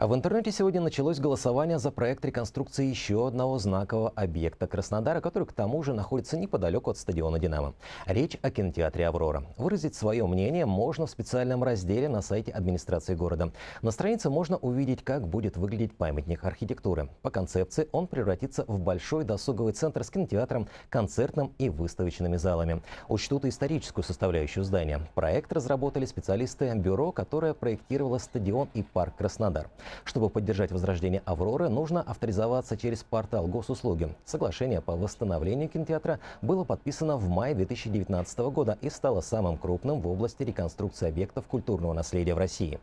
А в интернете сегодня началось голосование за проект реконструкции еще одного знакового объекта Краснодара, который к тому же находится неподалеку от стадиона «Динамо». Речь о кинотеатре «Аврора». Выразить свое мнение можно в специальном разделе на сайте администрации города. На странице можно увидеть, как будет выглядеть памятник архитектуры. По концепции он превратится в большой досуговый центр с кинотеатром, концертным и выставочными залами. Учтут историческую составляющую здания. Проект разработали специалисты бюро, которое проектировало стадион и парк Краснодар. Чтобы поддержать возрождение «Авроры», нужно авторизоваться через портал госуслуги. Соглашение по восстановлению кинотеатра было подписано в мае 2019 года и стало самым крупным в области реконструкции объектов культурного наследия в России.